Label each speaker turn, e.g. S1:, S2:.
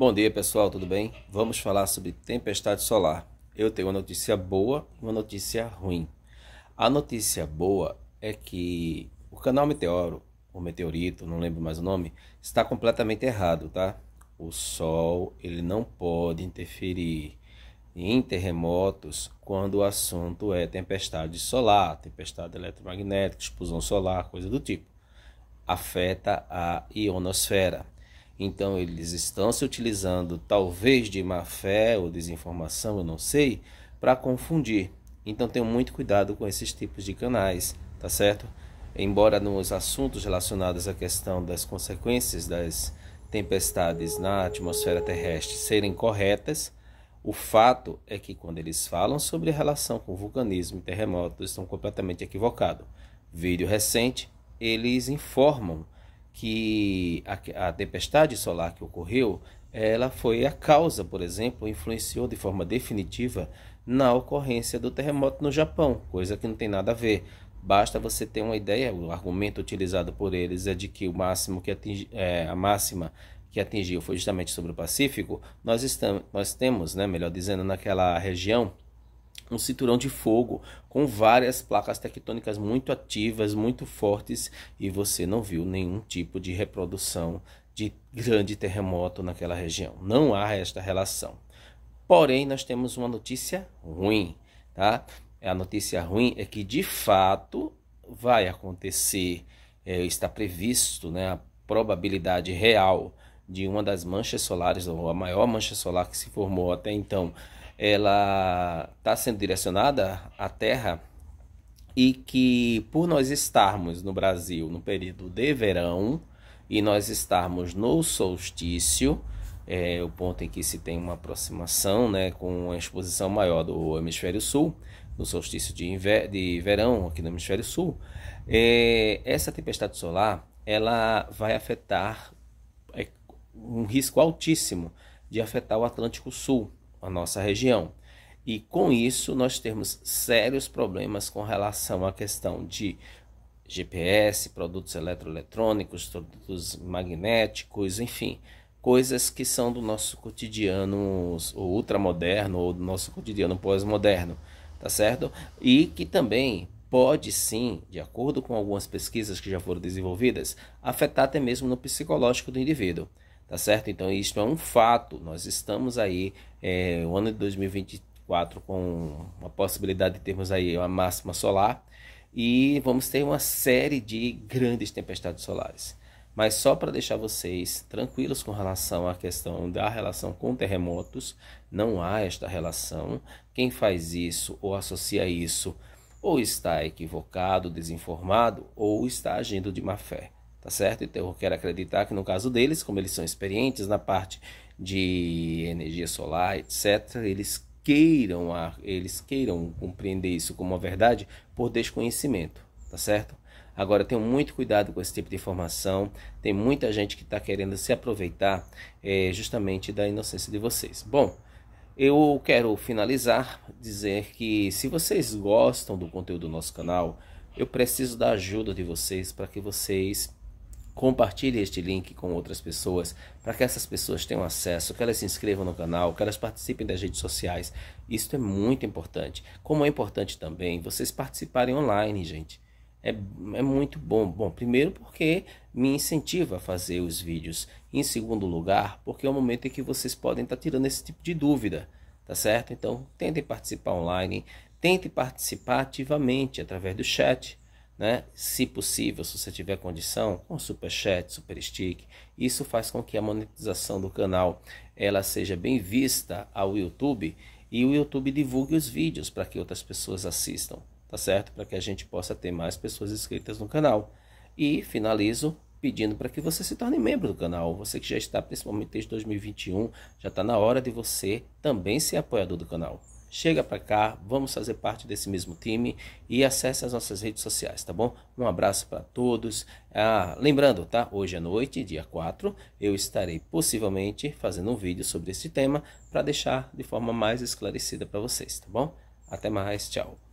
S1: Bom dia pessoal, tudo bem? Vamos falar sobre tempestade solar. Eu tenho uma notícia boa e uma notícia ruim. A notícia boa é que o canal Meteoro, ou Meteorito, não lembro mais o nome, está completamente errado, tá? O Sol ele não pode interferir em terremotos quando o assunto é tempestade solar, tempestade eletromagnética, explosão solar, coisa do tipo. Afeta a ionosfera. Então eles estão se utilizando, talvez de má fé ou desinformação, eu não sei, para confundir. Então tenham muito cuidado com esses tipos de canais, tá certo? Embora nos assuntos relacionados à questão das consequências das tempestades na atmosfera terrestre serem corretas, o fato é que quando eles falam sobre relação com vulcanismo e terremotos, estão completamente equivocados. Vídeo recente, eles informam que a, a tempestade solar que ocorreu, ela foi a causa, por exemplo, influenciou de forma definitiva na ocorrência do terremoto no Japão, coisa que não tem nada a ver. Basta você ter uma ideia, o argumento utilizado por eles é de que o máximo que atingi, é, a máxima que atingiu foi justamente sobre o Pacífico. Nós estamos, nós temos, né, melhor dizendo, naquela região um cinturão de fogo com várias placas tectônicas muito ativas, muito fortes, e você não viu nenhum tipo de reprodução de grande terremoto naquela região. Não há esta relação. Porém, nós temos uma notícia ruim, tá? A notícia ruim é que de fato vai acontecer, é, está previsto, né, a probabilidade real de uma das manchas solares, ou a maior mancha solar que se formou até então, ela está sendo direcionada à Terra e que por nós estarmos no Brasil no período de verão e nós estarmos no solstício, é, o ponto em que se tem uma aproximação né, com a exposição maior do hemisfério sul, no solstício de, inver... de verão aqui no hemisfério sul, é, essa tempestade solar ela vai afetar é, um risco altíssimo de afetar o Atlântico Sul, a nossa região. E com isso nós temos sérios problemas com relação à questão de GPS, produtos eletroeletrônicos, produtos magnéticos, enfim, coisas que são do nosso cotidiano ou ultramoderno ou do nosso cotidiano pós-moderno, tá certo? E que também pode sim, de acordo com algumas pesquisas que já foram desenvolvidas, afetar até mesmo no psicológico do indivíduo tá certo? Então isso é um fato. Nós estamos aí, é, o ano de 2024 com a possibilidade de termos aí uma máxima solar e vamos ter uma série de grandes tempestades solares. Mas só para deixar vocês tranquilos com relação à questão da relação com terremotos, não há esta relação. Quem faz isso ou associa isso ou está equivocado, desinformado ou está agindo de má fé tá certo? Então eu quero acreditar que no caso deles, como eles são experientes na parte de energia solar, etc., eles queiram, a, eles queiram compreender isso como uma verdade por desconhecimento, tá certo? Agora, tenham muito cuidado com esse tipo de informação. Tem muita gente que está querendo se aproveitar é, justamente da inocência de vocês. Bom, eu quero finalizar dizer que se vocês gostam do conteúdo do nosso canal, eu preciso da ajuda de vocês para que vocês Compartilhe este link com outras pessoas para que essas pessoas tenham acesso, que elas se inscrevam no canal, que elas participem das redes sociais. Isso é muito importante. Como é importante também vocês participarem online, gente. É, é, muito bom. Bom, primeiro porque me incentiva a fazer os vídeos. Em segundo lugar, porque é o momento em que vocês podem estar tirando esse tipo de dúvida, tá certo? Então, tentem participar online, tentem participar ativamente através do chat, né? Se possível, se você tiver condição, com super chat, super stick, isso faz com que a monetização do canal ela seja bem vista ao YouTube e o YouTube divulgue os vídeos para que outras pessoas assistam, tá certo? Para que a gente possa ter mais pessoas inscritas no canal. E finalizo pedindo para que você se torne membro do canal. Você que já está, principalmente desde 2021, já está na hora de você também ser apoiador do canal chega para cá, vamos fazer parte desse mesmo time e acesse as nossas redes sociais, tá bom? Um abraço para todos. Ah, lembrando, tá? Hoje à noite, dia 4, eu estarei possivelmente fazendo um vídeo sobre esse tema para deixar de forma mais esclarecida para vocês, tá bom? Até mais, tchau.